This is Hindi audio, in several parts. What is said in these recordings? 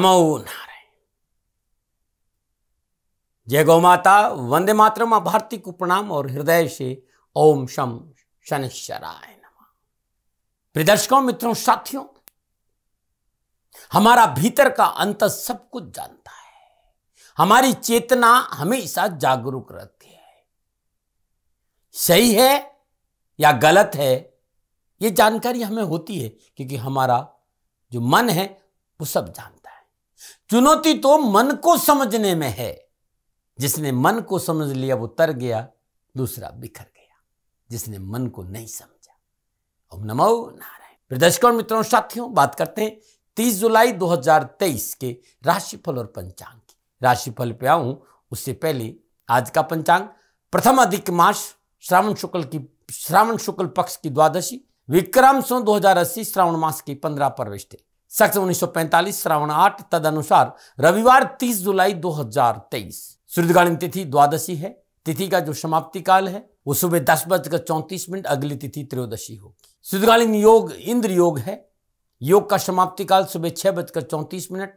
नमो नारायण जय गौ माता वंदे मातरम माँ भारती को प्रणाम और हृदय से ओम शम शनिश्चराय नमः प्रिय दर्शकों मित्रों साथियों हमारा भीतर का अंत सब कुछ जानता है हमारी चेतना हमेशा जागरूक रहती है सही है या गलत है ये जानकारी हमें होती है क्योंकि हमारा जो मन है वो सब जानता चुनौती तो मन को समझने में है जिसने मन को समझ लिया वो तर गया दूसरा बिखर गया जिसने मन को नहीं समझा ओम नमो नारायण प्रदर्शकों मित्रों साथियों बात करते हैं 30 जुलाई 2023 के राशिफल और पंचांग की राशिफल पे आऊं उससे पहले आज का पंचांग प्रथम अधिक मास श्रावण शुक्ल की श्रावण शुक्ल पक्ष की द्वादशी विक्रम सो दो श्रावण मास की पंद्रह थे सख्त 1945 श्रावण आठ तद अनुसार रविवार 30 जुलाई 2023 सूर्यकालीन तिथि द्वादशी है तिथि का जो समाप्ति काल है वो सुबह दस बजकर चौंतीस मिनट अगली तिथि त्रयोदशी होगी सूर्यकालीन योग इंद्र योग है योग का समाप्ति काल सुबह छह बजकर चौंतीस मिनट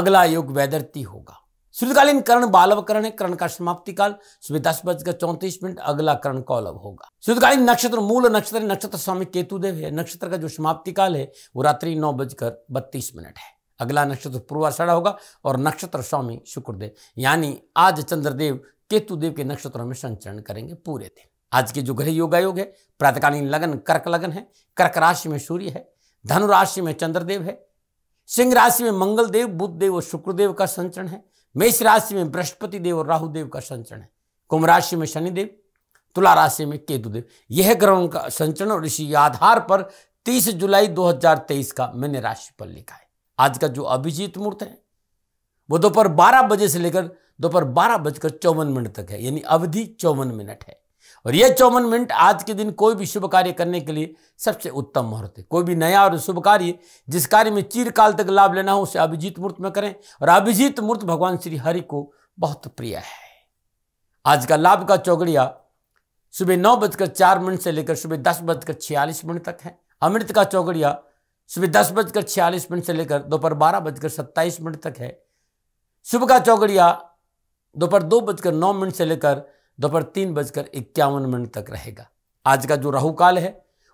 अगला योग वैदर्ती होगा शीतकालीन करण बालव करण है करण का समाप्ति काल सुबह दस बजकर चौंतीस मिनट अगला करण कौलव होगा शीतकालीन नक्षत्र मूल नक्षत्र नक्षत्र स्वामी केतुदेव है नक्षत्र का जो समाप्ति काल है वो रात्रि नौ बजकर बत्तीस मिनट है अगला नक्षत्र पूर्वाषाढ़ा होगा और नक्षत्र स्वामी शुक्रदेव यानी आज चंद्रदेव केतुदेव के नक्षत्रों में संचरण करेंगे पूरे दिन आज के जो ग्रह योगायोग है प्रातकालीन लगन कर्क लगन है कर्क राशि में सूर्य है धनु राशि में चंद्रदेव है सिंह राशि में मंगल देव बुद्ध देव और शुक्रदेव का संचरण है मेष राशि में बृहस्पति देव और राहुदेव का संचरण है कुंभ राशि में शनिदेव तुला राशि में केतुदेव यह ग्रहों का संचरण और इसी आधार पर 30 जुलाई 2023 का मैंने राशि पर लिखा है आज का जो अभिजीत मुहूर्त है वो दोपहर बारह बजे से लेकर दोपहर बारह बजकर चौवन मिनट तक है यानी अवधि चौवन मिनट है और ये चौवन मिनट आज के दिन कोई भी शुभ कार्य करने के लिए सबसे उत्तम मुहूर्त है कोई भी नया और शुभ कार्य जिस कार्य में चीरकाल तक लाभ लेना हो उसे अभिजीत मूर्त में करें और अभिजीत मूर्त भगवान श्री हरि को बहुत प्रिय है आज का लाभ का चौगड़िया सुबह नौ बजकर चार मिनट से लेकर सुबह दस बजकर छियालीस मिनट तक है अमृत का चौगड़िया सुबह दस बजकर छियालीस मिनट से लेकर दोपहर बारह बजकर सत्ताईस मिनट तक है शुभ का चौगड़िया दोपहर दो बजकर नौ मिनट से लेकर दोपहर तीन बजकर इक्यावन मिनट तक रहेगा आज का जो राहु काल है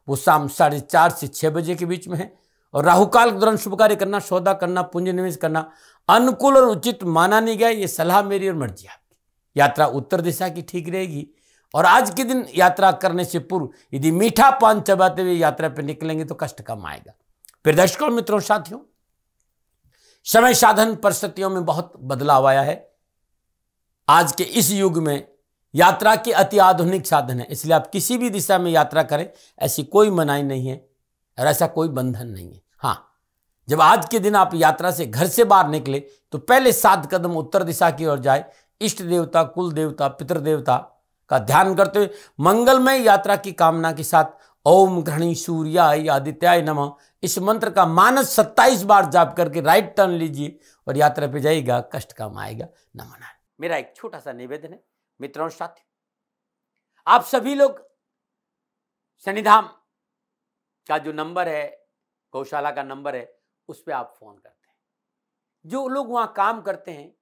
वो शाम साढ़े चार से छह बजे के बीच में है और राहु काल के दौरान शुभ कार्य करना सौदा करना पूंजी निवेश करना अनुकूल और उचित माना नहीं गया ये सलाह मेरी और मर्जी आपकी यात्रा उत्तर दिशा की ठीक रहेगी और आज के दिन यात्रा करने से पूर्व यदि मीठा पान चबाते हुए यात्रा पर निकलेंगे तो कष्ट कम आएगा फिर दर्शकों मित्रों साथियों समय साधन परिस्थितियों में बहुत बदलाव आया है आज के इस युग में यात्रा के अति आधुनिक साधन है इसलिए आप किसी भी दिशा में यात्रा करें ऐसी कोई मनाई नहीं है और ऐसा कोई बंधन नहीं है हाँ जब आज के दिन आप यात्रा से घर से बाहर निकले तो पहले सात कदम उत्तर दिशा की ओर जाए इष्ट देवता कुल देवता पितृ देवता का ध्यान करते हुए मंगलमय यात्रा की कामना के साथ ओम घृणी सूर्याय आदित्याय नम इस मंत्र का मानस सत्ताईस बार जाप करके राइट टर्न लीजिए और यात्रा पे जाइएगा कष्ट कम आएगा नमन मेरा एक छोटा सा निवेदन है मित्रों साथियों आप सभी लोग शनिधाम का जो नंबर है गौशाला का नंबर है उस पर आप फोन करते हैं जो लोग वहां काम करते हैं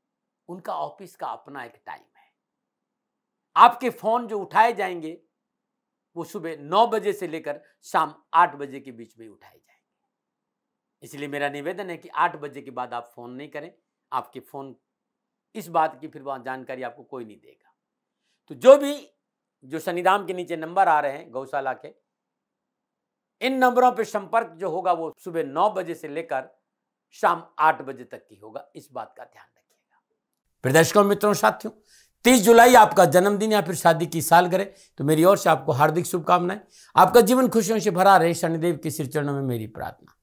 उनका ऑफिस का अपना एक टाइम है आपके फोन जो उठाए जाएंगे वो सुबह नौ बजे से लेकर शाम आठ बजे के बीच में उठाए जाएंगे इसलिए मेरा निवेदन है कि आठ बजे के बाद आप फोन नहीं करें आपके फोन इस बात की फिर वहां जानकारी आपको कोई नहीं देगा तो जो भी जो शनिधाम के नीचे नंबर आ रहे हैं गौशाला के इन नंबरों पर संपर्क जो होगा वो सुबह नौ बजे से लेकर शाम आठ बजे तक की होगा इस बात का ध्यान रखिएगा फिर दर्शकों मित्रों साथियों तीस जुलाई आपका जन्मदिन या फिर शादी की साल करे तो मेरी ओर से आपको हार्दिक शुभकामनाएं आपका जीवन खुशियों से भरा रहे शनिदेव के सिर चरणों में मेरी प्रार्थना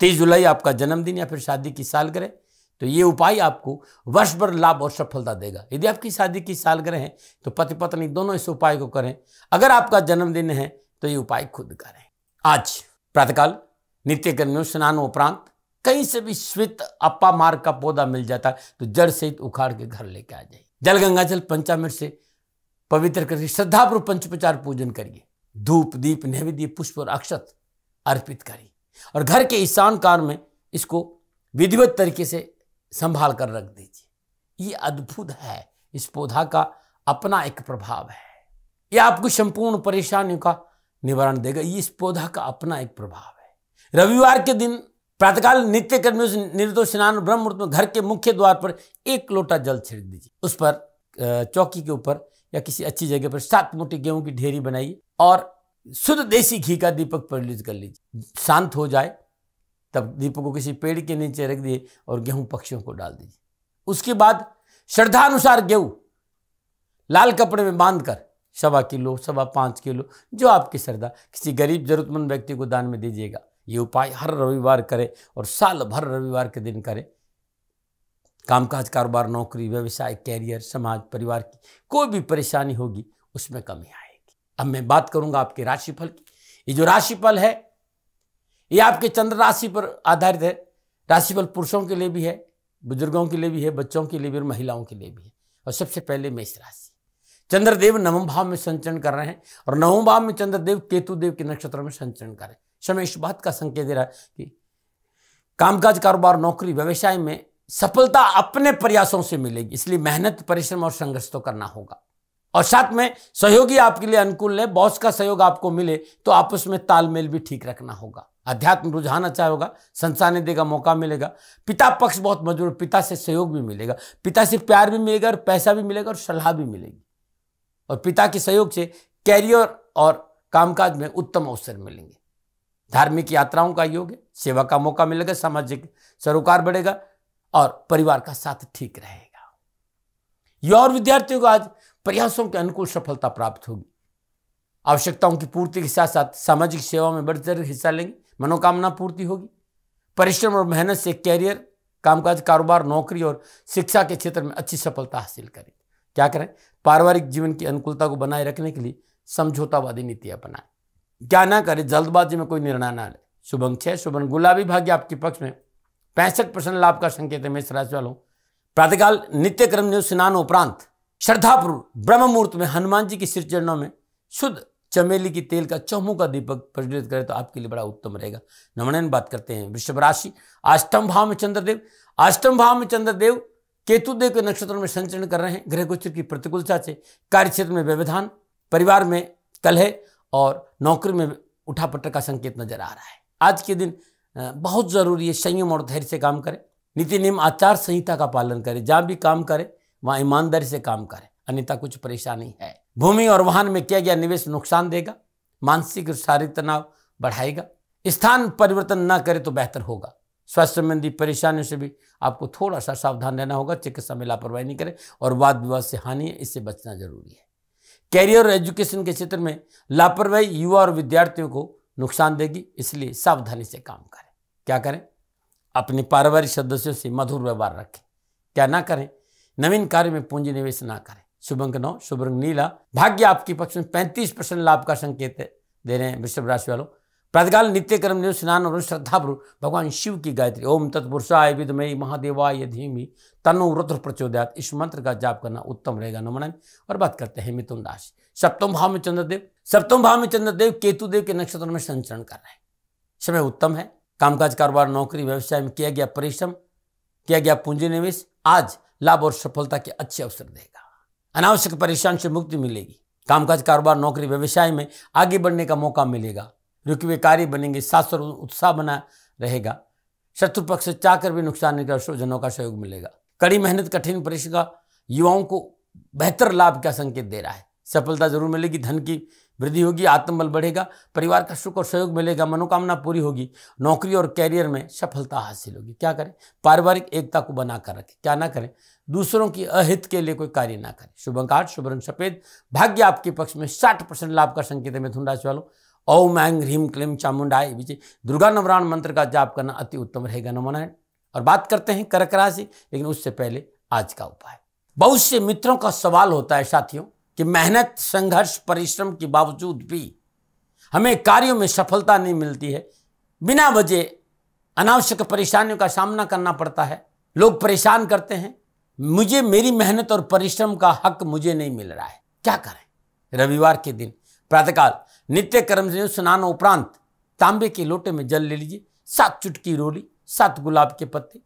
तीस जुलाई आपका जन्मदिन या फिर शादी की साल करें तो ये उपाय आपको वर्ष भर लाभ और सफलता देगा यदि आपकी शादी की सालगिरह है तो पति पत्नी दोनों इस उपाय को करें अगर आपका जन्मदिन है तो ये उपाय खुद करें आज प्रातःकाल नित्य कर्मियों स्नान उपरांत कहीं से भी श्वेत अपा मार्ग का पौधा मिल जाता है तो जड़ सहित उखाड़ के घर लेके आ जाइए जल गंगा जल पंचामृत से पवित्र करके पूर्व पंचोपचार पूजन करिए धूप दीप नैवेद्य पुष्प और अक्षत अर्पित करिए और घर के ईशान कार में इसको विधिवत तरीके से संभाल कर रख दीजिए ये अद्भुत है इस पौधा का अपना एक प्रभाव है ये आपको संपूर्ण परेशानियों का निवारण देगा ये इस पौधा का अपना एक प्रभाव है रविवार के दिन प्रातकाल नित्य कर्मियों से निर्दोष स्नान ब्रह्मूर्त में घर के मुख्य द्वार पर एक लोटा जल छिड़क दीजिए उस पर चौकी के ऊपर या किसी अच्छी जगह पर सात मोटी गेहूं की ढेरी बनाइए और शुद्ध देसी घी का दीपक प्रज्वलित कर लीजिए शांत हो जाए तब दीपक को किसी पेड़ के नीचे रख दिए और गेहूं पक्षियों को डाल दीजिए उसके बाद श्रद्धा अनुसार गेहूं लाल कपड़े में बांधकर सवा किलो सवा पांच किलो जो आपकी श्रद्धा किसी गरीब जरूरतमंद व्यक्ति को दान में दीजिएगा ये उपाय हर रविवार करें और साल भर रविवार के दिन करें कामकाज कारोबार नौकरी व्यवसाय कैरियर समाज परिवार की कोई भी परेशानी होगी उसमें कमी आएगी अब मैं बात करूंगा आपके राशिफल की ये जो राशिफल है ये आपके चंद्र राशि पर आधारित है राशिफल पुरुषों के लिए भी है बुजुर्गों के लिए भी है बच्चों के लिए भी और महिलाओं के लिए भी है और सबसे पहले मेष राशि चंद्रदेव नवम भाव में संचरण कर रहे हैं और नवम भाव में चंद्रदेव केतुदेव के नक्षत्र में संचरण कर रहे हैं समय इस बात का संकेत दे रहा है कि कामकाज कारोबार नौकरी व्यवसाय में सफलता अपने प्रयासों से मिलेगी इसलिए मेहनत परिश्रम और संघर्ष तो करना होगा और साथ में सहयोगी आपके लिए अनुकूल है बॉस का सहयोग आपको मिले तो आपस में तालमेल भी ठीक रखना होगा अध्यात्म रुझान अच्छा होगा निधि देगा मौका मिलेगा पिता पक्ष बहुत मजबूत पिता से सहयोग भी मिलेगा पिता से प्यार भी मिलेगा और पैसा भी मिलेगा और सलाह भी मिलेगी और पिता के सहयोग से कैरियर और कामकाज में उत्तम अवसर मिलेंगे धार्मिक यात्राओं का योग है सेवा का मौका मिलेगा सामाजिक सरोकार बढ़ेगा और परिवार का साथ ठीक रहेगा युवा और विद्यार्थियों को आज प्रयासों के अनुकूल सफलता प्राप्त होगी आवश्यकताओं की पूर्ति के साथ साथ सामाजिक सेवा में बढ़ हिस्सा लेंगे मनोकामना पूर्ति होगी परिश्रम और मेहनत से कैरियर कामकाज कारोबार नौकरी और शिक्षा के क्षेत्र में अच्छी सफलता हासिल करें क्या करें पारिवारिक जीवन की अनुकूलता को बनाए रखने के लिए समझौतावादी नीतियां अपनाएं क्या ना करें जल्दबाजी में कोई निर्णय ना ले शुभ अंक छः शुभ गुलाबी भाग्य आपके पक्ष में पैंसठ परसेंट लाभ का संकेत है मेष राशि वालों प्रातःकाल नित्य कर्म स्नान उपरांत श्रद्धापूर्व ब्रह्म मुहूर्त में हनुमान जी की चरणों में शुद्ध चमेली की तेल का चमू का दीपक प्रज्वलित करें तो आपके लिए बड़ा उत्तम रहेगा नमनयन बात करते हैं वृषभ राशि अष्टम भाव में चंद्रदेव अष्टम भाव में चंद्रदेव केतुदेव के नक्षत्रों में संचरण कर रहे हैं ग्रह गोचर की प्रतिकूलता से कार्यक्षेत्र में व्यवधान परिवार में कलह और नौकरी में उठापटर का संकेत नजर आ रहा है आज के दिन बहुत जरूरी है संयम और धैर्य से काम करें नीति नियम आचार संहिता का पालन करें जहाँ भी काम करें वहाँ ईमानदारी से काम करें अन्यथा कुछ परेशानी है भूमि और वाहन में किया गया निवेश नुकसान देगा मानसिक और शारीरिक तनाव बढ़ाएगा स्थान परिवर्तन न करे तो बेहतर होगा स्वास्थ्य संबंधी परेशानियों से भी आपको थोड़ा सा सावधान रहना होगा चिकित्सा में लापरवाही नहीं करें और वाद विवाद से हानि है इससे बचना जरूरी है कैरियर और एजुकेशन के क्षेत्र में लापरवाही युवा और विद्यार्थियों को नुकसान देगी इसलिए सावधानी से काम करें क्या करें अपने पारिवारिक सदस्यों से मधुर व्यवहार रखें क्या ना करें नवीन कार्य में पूंजी निवेश ना करें शुभ अंक नौ शुभ रंग नीला भाग्य आपके पक्ष में पैंतीस परसेंट लाभ का संकेत दे रहे हैं वृषभ राशि वालों प्रातकाल नित्य कर्म नियम स्नान और पूर्व भगवान शिव की गायत्री ओम तत्पुरुषाय विदमयी महादेवाय धीमी तनु रुद्र प्रचोदयात इस मंत्र का जाप करना उत्तम रहेगा नमन और बात करते हैं मिथुन राशि सप्तम भाव में चंद्रदेव सप्तम भाव में चंद्रदेव केतुदेव के नक्षत्र में संचरण कर रहे हैं समय उत्तम है कामकाज कारोबार नौकरी व्यवसाय में किया गया परिश्रम किया गया पूंजी निवेश आज लाभ और सफलता के अच्छे अवसर देगा अनावश्यक परेशान से मुक्ति मिलेगी कामकाज कारोबार नौकरी व्यवसाय में आगे बढ़ने का मौका मिलेगा रुके हुए कार्य बनेंगे शास्त्र उत्साह बना रहेगा शत्रु पक्ष से चाहकर भी नुकसान नहीं स्वजनों का सहयोग मिलेगा कड़ी मेहनत कठिन परिश्रम का युवाओं को बेहतर लाभ का संकेत दे रहा है सफलता जरूर मिलेगी धन की वृद्धि होगी आत्मबल बढ़ेगा परिवार का सुख और सहयोग मिलेगा मनोकामना पूरी होगी नौकरी और कैरियर में सफलता हासिल होगी क्या करें पारिवारिक एकता को बनाकर रखें क्या ना करें दूसरों की अहित के लिए कोई कार्य ना करें शुभ अंकार शुभ रंग सफेद भाग्य आपके पक्ष में साठ परसेंट लाभ का संकेत है मिथुन राशि वालों ओम ऐंग ह्रीम क्लीम चामुंडा विजय दुर्गा नवराण मंत्र का जाप करना अति उत्तम रहेगा नमोनायण और बात करते हैं कर्क राशि लेकिन उससे पहले आज का उपाय बहुत से मित्रों का सवाल होता है साथियों कि मेहनत संघर्ष परिश्रम के बावजूद भी हमें कार्यों में सफलता नहीं मिलती है बिना वजह अनावश्यक परेशानियों का सामना करना पड़ता है लोग परेशान करते हैं मुझे मेरी मेहनत और परिश्रम का हक मुझे नहीं मिल रहा है क्या करें रविवार के दिन प्रातःकाल नित्य कर्म से स्नान उपरांत तांबे के लोटे में जल ले लीजिए सात चुटकी रोली सात गुलाब के पत्ते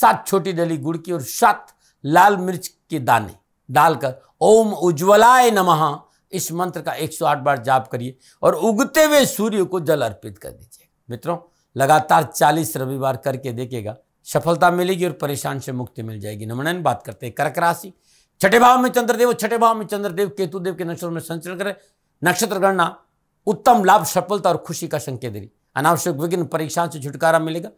सात छोटी डली गुड़ की और सात लाल मिर्च के दाने डालकर ओम उज्ज्वलाय नमः इस मंत्र का 108 बार जाप करिए और उगते हुए सूर्य को जल अर्पित कर दीजिए मित्रों लगातार 40 रविवार करके देखेगा सफलता मिलेगी और परेशान से मुक्ति मिल जाएगी नमनन बात करते हैं कर्क राशि छठे भाव में चंद्रदेव छठे भाव में चंद्रदेव केतुदेव के नक्षत्र में संचरण करें नक्षत्र गणना उत्तम लाभ सफलता और खुशी का संकेत देगी अनावश्यक विघ्न परीक्षा से छुटकारा मिलेगा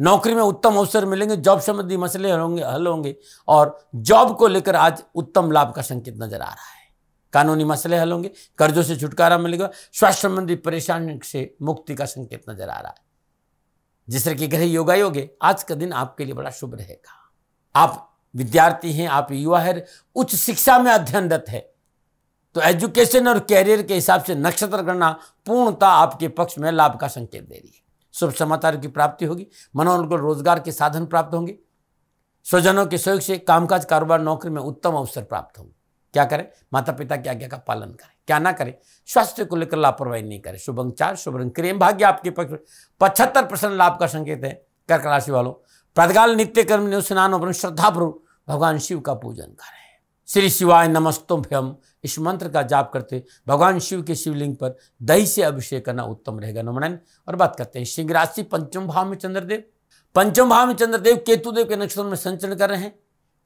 नौकरी में उत्तम अवसर मिलेंगे जॉब संबंधी मसले होंगे हल होंगे और जॉब को लेकर आज उत्तम लाभ का संकेत नजर आ रहा है कानूनी मसले हल होंगे कर्जों से छुटकारा मिलेगा स्वास्थ्य संबंधी परेशानी से मुक्ति का संकेत नजर आ रहा है जिस तरह की ग्रह योगा योगे आज का दिन आपके लिए बड़ा शुभ रहेगा आप विद्यार्थी हैं आप युवा है उच्च शिक्षा में अध्ययनरत है तो एजुकेशन और कैरियर के हिसाब से नक्षत्र गणना पूर्णता आपके पक्ष में लाभ का संकेत दे रही है शुभ समाचार की प्राप्ति होगी मनोनुकूल रोजगार के साधन प्राप्त होंगे स्वजनों के सहयोग से कामकाज कारोबार नौकरी में उत्तम अवसर प्राप्त होंगे क्या करें माता पिता की आज्ञा का पालन करें क्या ना करें स्वास्थ्य को लेकर लापरवाही नहीं करें शुभ चार शुभ रंग क्रेम भाग्य आपके पक्ष पचहत्तर परसेंट लाभ का संकेत है कर्क राशि वालों प्रदगाल नित्य कर्म ने स्नान और श्रद्धापूर्वक भगवान शिव का पूजन करें श्री शिवाय भयम इस मंत्र का जाप करते भगवान शिव के शिवलिंग पर दही से अभिषेक करना उत्तम रहेगा नमनन और बात करते हैं सिंह राशि पंचम भाव में चंद्रदेव पंचम भाव में चंद्रदेव केतुदेव के नक्षत्र में संचरण कर रहे हैं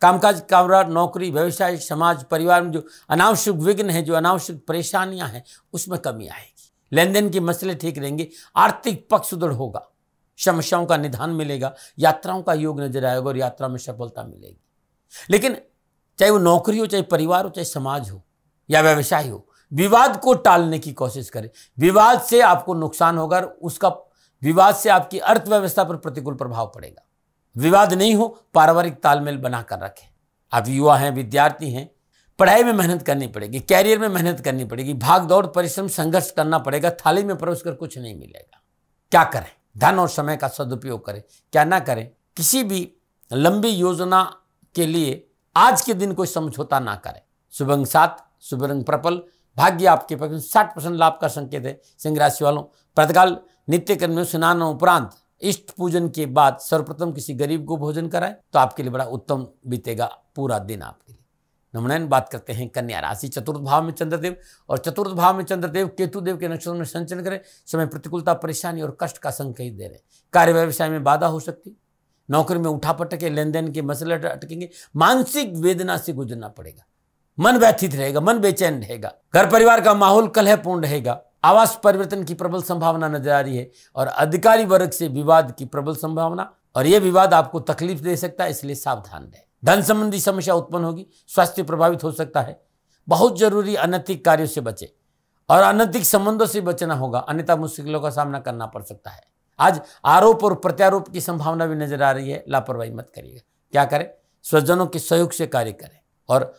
कामकाज कारोबार नौकरी व्यवसाय समाज परिवार में जो अनावश्यक विघ्न है जो अनावश्यक परेशानियां हैं उसमें कमी आएगी लेन देन के मसले ठीक रहेंगे आर्थिक पक्ष सुदृढ़ होगा समस्याओं का निदान मिलेगा यात्राओं का योग नजर आएगा और यात्रा में सफलता मिलेगी लेकिन चाहे वो नौकरी हो चाहे परिवार हो चाहे समाज हो या व्यवसाय हो विवाद को टालने की कोशिश करें विवाद से आपको नुकसान होगा और उसका विवाद से आपकी अर्थव्यवस्था पर प्रतिकूल प्रभाव पड़ेगा विवाद नहीं हो पारिवारिक तालमेल बना कर रखें आप युवा हैं विद्यार्थी हैं पढ़ाई में मेहनत करनी पड़ेगी कैरियर में मेहनत करनी पड़ेगी भाग दौड़ परिश्रम संघर्ष करना पड़ेगा थाली में परोस कर कुछ नहीं मिलेगा क्या करें धन और समय का सदुपयोग करें क्या ना करें किसी भी लंबी योजना के लिए आज के दिन कोई समझौता ना करें शुभंग सात शुभ रंग प्रपल भाग्य आपके पक्ष में साठ परसेंट लाभ का संकेत है सिंह राशि वालों प्रतकाल नित्य कर्म स्नान उपरांत इष्ट पूजन के बाद सर्वप्रथम किसी गरीब को भोजन कराएं तो आपके लिए बड़ा उत्तम बीतेगा पूरा दिन आपके लिए नमनयन बात करते हैं कन्या राशि चतुर्थ भाव में चंद्रदेव और चतुर्थ भाव में चंद्रदेव केतुदेव के नक्षत्रों में संचन करें समय प्रतिकूलता परेशानी और कष्ट का संकेत दे रहे कार्य व्यवसाय में बाधा हो सकती नौकरी में उठा पटके लेन देन के मसले अटकेंगे मानसिक वेदना से गुजरना पड़ेगा मन व्यथित रहेगा मन बेचैन रहेगा घर परिवार का माहौल कलहपूर्ण रहेगा आवास परिवर्तन की प्रबल संभावना नजर आ रही है और अधिकारी वर्ग से विवाद की प्रबल संभावना और यह विवाद आपको तकलीफ दे सकता है इसलिए सावधान रहें धन संबंधी समस्या उत्पन्न होगी स्वास्थ्य प्रभावित हो सकता है बहुत जरूरी अनैतिक कार्यों से बचे और अनैतिक संबंधों से बचना होगा अन्यथा मुश्किलों का सामना करना पड़ सकता है आज आरोप और प्रत्यारोप की संभावना भी नजर आ रही है लापरवाही मत करिएगा क्या करें स्वजनों के सहयोग से कार्य करें और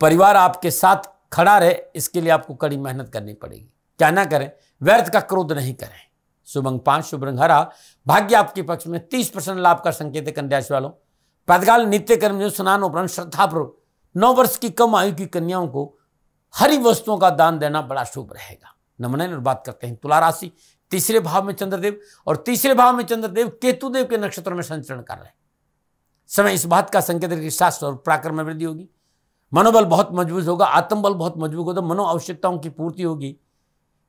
परिवार आपके साथ खड़ा रहे इसके लिए आपको कड़ी मेहनत करनी पड़ेगी क्या ना करें व्यर्थ का क्रोध नहीं करें शुभ अंग पांच शुभ रंग हरा भाग्य आपके पक्ष में तीस परसेंट लाभ का संकेत है कन्याश वालों पदकाल नित्य कर्म जो स्नान उपरांत श्रद्धापूर्वक नौ वर्ष की कम आयु की कन्याओं को हरी वस्तुओं का दान देना बड़ा शुभ रहेगा नमन बात करते हैं तुला राशि तीसरे भाव में चंद्रदेव और तीसरे भाव में चंद्रदेव केतुदेव के नक्षत्र में संचरण कर रहे हैं समय इस बात का संकेत है कि शास्त्र और प्राक्रम में वृद्धि होगी मनोबल बहुत मजबूत होगा आत्मबल बहुत मजबूत होगा तो मनो आवश्यकताओं की पूर्ति होगी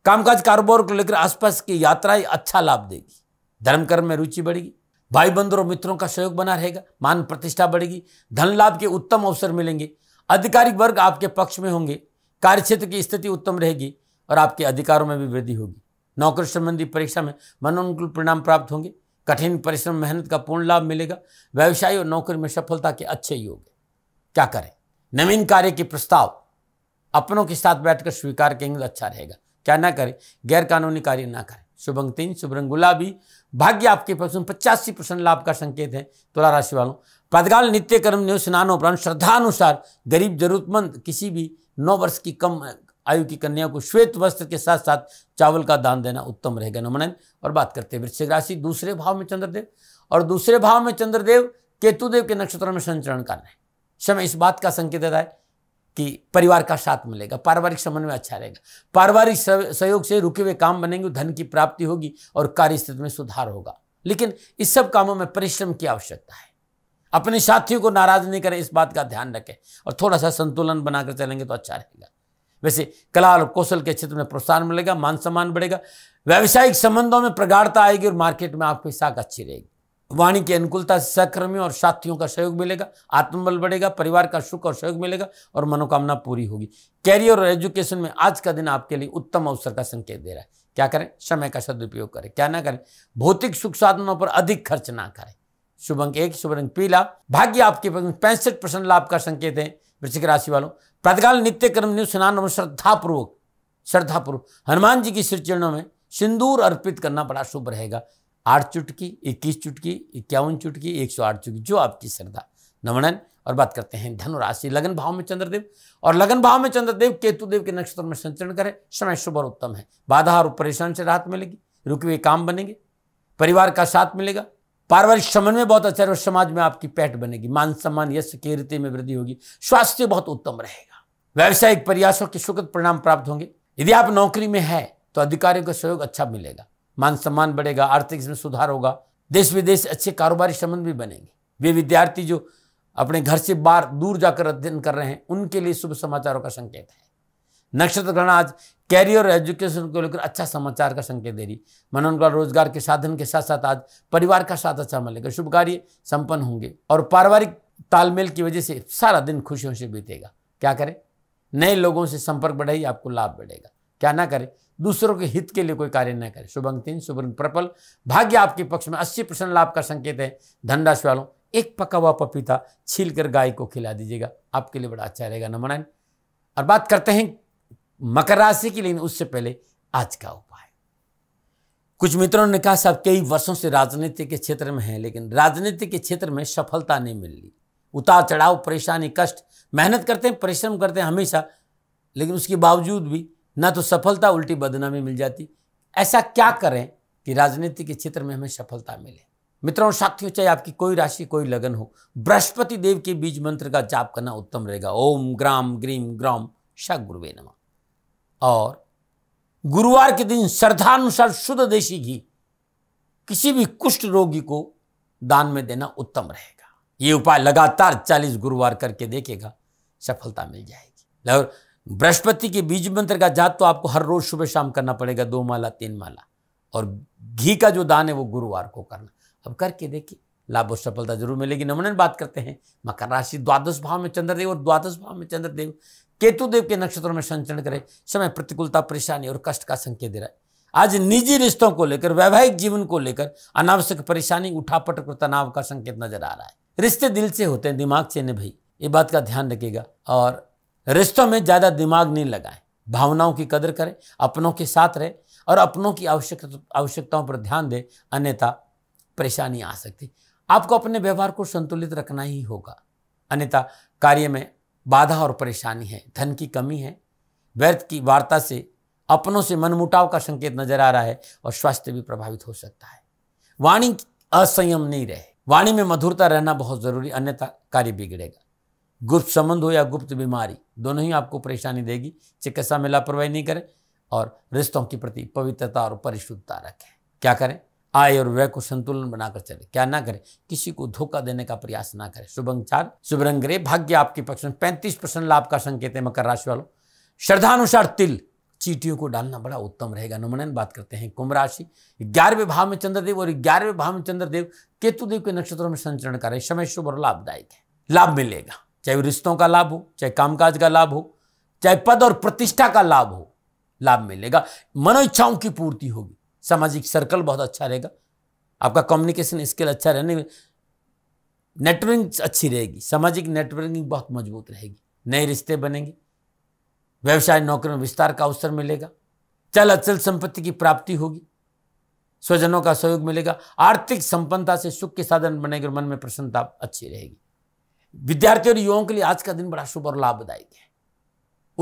कामकाज कारोबार को लेकर आसपास की यात्राएं अच्छा लाभ देगी धर्म कर्म में रुचि बढ़ेगी भाई बंधु और मित्रों का सहयोग बना रहेगा मान प्रतिष्ठा बढ़ेगी धन लाभ के उत्तम अवसर मिलेंगे आधिकारिक वर्ग आपके पक्ष में होंगे कार्यक्षेत्र की स्थिति उत्तम रहेगी और आपके अधिकारों में भी वृद्धि होगी नौकरी संबंधी परीक्षा में मनोनुकूल परिणाम प्राप्त होंगे कठिन परिश्रम मेहनत का पूर्ण लाभ मिलेगा व्यवसाय और नौकरी में सफलता के अच्छे योग क्या करें नवीन कार्य के प्रस्ताव अपनों के साथ बैठकर स्वीकार करेंगे तो अच्छा रहेगा क्या ना करें गैर कानूनी कार्य ना करें शुभ अंक तीन शुभ रंग गुलाबी भाग्य आपके पास पचासी परसेंट लाभ का संकेत है तुला राशि वालों प्रातकाल नित्य कर्म न्यूज स्नान उपरांत श्रद्धानुसार गरीब जरूरतमंद किसी भी नौ वर्ष की कम आयु की कन्या को श्वेत वस्त्र के साथ साथ चावल का दान देना उत्तम रहेगा नमनन और बात करते हैं वृश्चिक राशि दूसरे भाव में चंद्रदेव और दूसरे भाव में चंद्रदेव केतुदेव के नक्षत्र में संचरण करना है समय इस बात का संकेत देता है कि परिवार का साथ मिलेगा पारिवारिक संबंध में अच्छा रहेगा पारिवारिक सहयोग से रुके हुए काम बनेंगे धन की प्राप्ति होगी और कार्य स्थिति में सुधार होगा लेकिन इस सब कामों में परिश्रम की आवश्यकता है अपने साथियों को नाराज नहीं करें इस बात का ध्यान रखें और थोड़ा सा संतुलन बनाकर चलेंगे तो अच्छा रहेगा वैसे कला और कौशल के क्षेत्र में प्रोत्साहन मिलेगा मान सम्मान बढ़ेगा व्यावसायिक संबंधों में प्रगाढ़ता आएगी और मार्केट में आपकी साख अच्छी रहेगी वाणी की अनुकूलता से सहकर्मियों और साथियों का सहयोग मिलेगा आत्मबल बढ़ेगा परिवार का सुख और सहयोग मिलेगा और मनोकामना पूरी होगी कैरियर और एजुकेशन में आज का दिन आपके लिए उत्तम अवसर का संकेत दे रहा है क्या करें समय का सदुपयोग करें क्या ना करें भौतिक सुख साधनों पर अधिक खर्च ना करें शुभ अंक एक शुभ रंग पीला भाग्य आपके पैंसठ परसेंट लाभ का संकेत है वृश्चिक राशि वालों प्रातकाल नित्य कर्म न्यू स्नान और श्रद्धापूर्वक श्रद्धापूर्वक हनुमान जी की श्रीचरणों में सिंदूर अर्पित करना बड़ा शुभ रहेगा आठ चुटकी इक्कीस चुटकी इक्यावन चुटकी एक सौ आठ चुटकी जो आपकी श्रद्धा नमनन और बात करते हैं धनु राशि लगन भाव में चंद्रदेव और लगन भाव में चंद्रदेव केतुदेव के नक्षत्र में संचरण करें समय शुभ और उत्तम है बाधा और परेशान से राहत मिलेगी रुके हुए काम बनेंगे परिवार का साथ मिलेगा पारिवारिक समन में बहुत अच्छा और समाज में आपकी पैठ बनेगी मान सम्मान यश कीर्ति में वृद्धि होगी स्वास्थ्य बहुत उत्तम रहेगा व्यावसायिक प्रयासों के सुखद परिणाम प्राप्त होंगे यदि आप नौकरी में है तो अधिकारियों का सहयोग अच्छा मिलेगा मान सम्मान बढ़ेगा आर्थिक इसमें सुधार होगा देश विदेश अच्छे कारोबारी संबंध भी बनेंगे वे विद्यार्थी जो अपने घर से बाहर दूर जाकर अध्ययन कर रहे हैं उनके लिए शुभ समाचारों का संकेत है नक्षत्र गणना आज कैरियर और एजुकेशन को लेकर अच्छा समाचार का संकेत दे रही मन उनका रोजगार के साधन के साथ साथ आज परिवार का साथ अच्छा मिलेगा शुभ कार्य संपन्न होंगे और पारिवारिक तालमेल की वजह से सारा दिन खुशियों से बीतेगा क्या करें नए लोगों से संपर्क बढ़ाइए आपको लाभ बढ़ेगा क्या ना करें दूसरों के हित के लिए कोई कार्य न करे शुभ अंक तीन शुभ प्रपल भाग्य आपके पक्ष में अस्सी परसेंट लाभ का संकेत है धनराशि वालों एक पका हुआ पपीता छील कर गाय को खिला दीजिएगा आपके लिए बड़ा अच्छा रहेगा नमनायन और बात करते हैं मकर राशि की लेकिन उससे पहले आज का उपाय कुछ मित्रों ने कहा साहब कई वर्षों से राजनीति के क्षेत्र में है लेकिन राजनीति के क्षेत्र में सफलता नहीं मिल रही उतार चढ़ाव परेशानी कष्ट मेहनत करते हैं परिश्रम करते हैं हमेशा लेकिन उसके बावजूद भी ना तो सफलता उल्टी बदनामी मिल जाती ऐसा क्या करें कि राजनीति के क्षेत्र में हमें सफलता मिले मित्रों साथियों चाहे आपकी कोई राशि कोई लगन हो बृहस्पति देव के बीज मंत्र का जाप करना उत्तम रहेगा ओम ग्राम ग्रीम ग्राम शाह गुरुवे नमा और गुरुवार के दिन श्रद्धानुसार शुद्ध देशी घी किसी भी कुष्ठ रोगी को दान में देना उत्तम रहेगा ये उपाय लगातार 40 गुरुवार करके देखेगा सफलता मिल जाएगी बृहस्पति के बीज मंत्र का जाप तो आपको हर रोज सुबह शाम करना पड़ेगा दो माला तीन माला और घी का जो दान है वो गुरुवार को करना अब करके देखिए लाभ और सफलता जरूर मिलेगी नमनन बात करते हैं मकर राशि द्वादश भाव में चंद्रदेव और द्वादश भाव में चंद्रदेव केतुदेव के नक्षत्रों में संचरण करे समय प्रतिकूलता परेशानी और कष्ट का संकेत दे रहा है आज निजी रिश्तों को लेकर वैवाहिक जीवन को लेकर अनावश्यक परेशानी उठापट और तनाव का संकेत नजर आ रहा है रिश्ते दिल से होते हैं दिमाग से नहीं भाई ये बात का ध्यान रखेगा और रिश्तों में ज़्यादा दिमाग नहीं लगाएं भावनाओं की कदर करें अपनों के साथ रहें और अपनों की आवश्यकता आवश्यकताओं पर ध्यान दें अन्यथा परेशानी आ सकती आपको अपने व्यवहार को संतुलित रखना ही होगा अन्यथा कार्य में बाधा और परेशानी है धन की कमी है व्यर्थ की वार्ता से अपनों से मनमुटाव का संकेत नजर आ रहा है और स्वास्थ्य भी प्रभावित हो सकता है वाणी असंयम नहीं रहे वाणी में मधुरता रहना बहुत जरूरी अन्यथा कार्य बिगड़ेगा गुप्त संबंध हो या गुप्त बीमारी दोनों ही आपको परेशानी देगी चिकित्सा में लापरवाही नहीं करें और रिश्तों के प्रति पवित्रता और परिशुद्धता रखें क्या करें आय और व्यय को संतुलन बनाकर चले क्या ना करें किसी को धोखा देने का प्रयास ना करें शुभंचार शुभ रंग रे भाग्य आपके पक्ष में पैंतीस परसेंट लाभ का संकेत है मकर राशि वालों श्रद्धानुसार तिल चीटियों को डालना बड़ा उत्तम रहेगा नुमन बात करते हैं कुंभ राशि ग्यारहवें भाव में चंद्रदेव और ग्यारहवें भाव में चंद्रदेव केतुदेव के नक्षत्रों में संचरण करें समय शुभ और लाभदायक है लाभ मिलेगा चाहे वो रिश्तों का लाभ हो चाहे कामकाज का लाभ हो चाहे पद और प्रतिष्ठा का लाभ हो लाभ मिलेगा मनोइच्छाओं की पूर्ति होगी सामाजिक सर्कल बहुत अच्छा रहेगा आपका कम्युनिकेशन स्किल अच्छा रहने में नेटवर्किंग अच्छी रहेगी सामाजिक नेटवर्किंग बहुत मजबूत रहेगी नए रिश्ते बनेंगे व्यवसाय नौकरी में विस्तार का अवसर मिलेगा चल अचल संपत्ति की प्राप्ति होगी स्वजनों का सहयोग मिलेगा आर्थिक संपन्नता से सुख के साधन बनेंगे मन में प्रसन्नता अच्छी रहेगी विद्यार्थियों और युवाओं के लिए आज का दिन बड़ा शुभ और लाभदायक है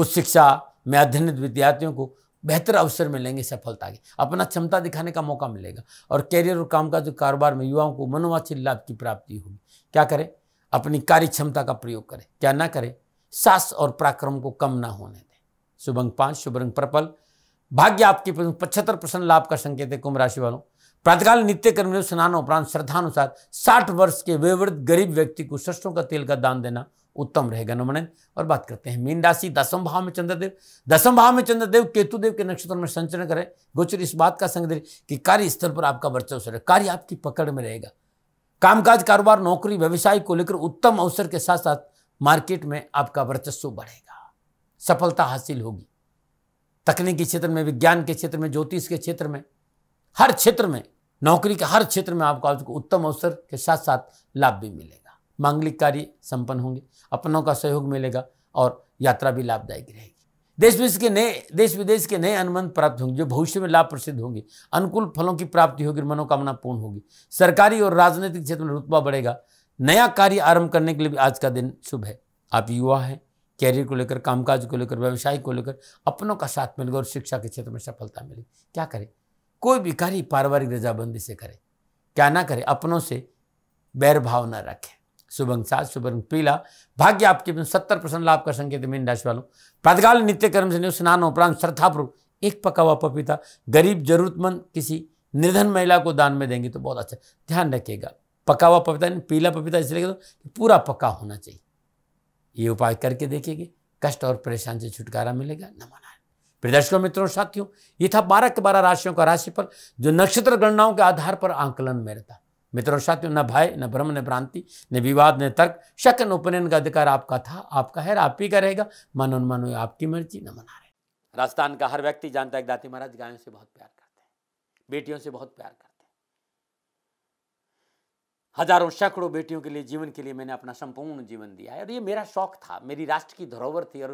उच्च शिक्षा में अध्ययनित विद्यार्थियों को बेहतर अवसर मिलेंगे सफलता के अपना क्षमता दिखाने का मौका मिलेगा और कैरियर और काम का जो कारोबार में युवाओं को मनोवांचित लाभ की प्राप्ति होगी क्या करें अपनी कार्य क्षमता का प्रयोग करें क्या ना करें सास और पराक्रम को कम ना होने दें शुभ अंक पाँच शुभ रंग प्रपल भाग्य आपके पचहत्तर परसेंट लाभ का संकेत है कुंभ राशि वालों प्रातकाल नित्य कर्म में स्नान उपरांत श्रद्धानुसार साठ वर्ष के वेवृत गरीब व्यक्ति को सरसों का तेल का दान देना उत्तम रहेगा नमन और बात करते हैं मीन राशि दसम भाव में चंद्रदेव दसम भाव में चंद्रदेव केतुदेव के नक्षत्र में संचरण करें गोचर इस बात का संग दे कि कार्य स्थल पर आपका वर्चस्व रहे कार्य आपकी पकड़ में रहेगा कामकाज कारोबार नौकरी व्यवसाय को लेकर उत्तम अवसर के साथ साथ मार्केट में आपका वर्चस्व बढ़ेगा सफलता हासिल होगी तकनीकी क्षेत्र में विज्ञान के क्षेत्र में ज्योतिष के क्षेत्र में हर क्षेत्र में नौकरी के हर क्षेत्र में आपको आपको उत्तम अवसर के साथ साथ लाभ भी मिलेगा मांगलिक कार्य संपन्न होंगे अपनों का सहयोग मिलेगा और यात्रा भी लाभदायक रहेगी देश विदेश के नए देश विदेश के नए अनुबंध प्राप्त होंगे जो भविष्य में लाभ प्रसिद्ध होंगे अनुकूल फलों की प्राप्ति होगी मनोकामना पूर्ण होगी सरकारी और राजनीतिक क्षेत्र में रुतबा बढ़ेगा नया कार्य आरंभ करने के लिए भी आज का दिन शुभ है आप युवा हैं कैरियर को लेकर कामकाज को लेकर व्यवसाय को लेकर अपनों का साथ मिलेगा और शिक्षा के क्षेत्र में सफलता मिलेगी क्या करें कोई भी कार्य पारिवारिक रजाबंदी से करे क्या ना करे अपनों से बैर भाव न रखे शुभ अंग सात शुभ अंग पीला भाग्य आपके सत्तर परसेंट लाभ का संकेत मीन राशि वालों प्रातकाल नित्य कर्म से स्नान उपरांत श्रद्धापूर्वक एक पका हुआ पपीता गरीब जरूरतमंद किसी निर्धन महिला को दान में देंगे तो बहुत अच्छा ध्यान रखिएगा पका हुआ पपीता नहीं पीला पपीता इसलिए तो पूरा पका होना चाहिए ये उपाय करके देखिएगा कष्ट और परेशान से छुटकारा मिलेगा नमन प्रिय दर्शकों मित्रों साथियों ये था बारह के बारह राशियों का राशिफल जो नक्षत्र गणनाओं के आधार पर आंकलन में रहता मित्रों साथियों न भय न भ्रम न भ्रांति न विवाद न तर्क शक न उपनयन का अधिकार आपका था आपका है आप ही का रहेगा मन उन्मन आपकी मर्जी न मना रहे राजस्थान का हर व्यक्ति जानता है दाती महाराज गायों से बहुत प्यार करते हैं बेटियों से बहुत प्यार करते हैं हजारों सैकड़ों बेटियों के लिए जीवन के लिए मैंने अपना संपूर्ण जीवन दिया है और ये मेरा शौक था मेरी राष्ट्र की धरोहर थी और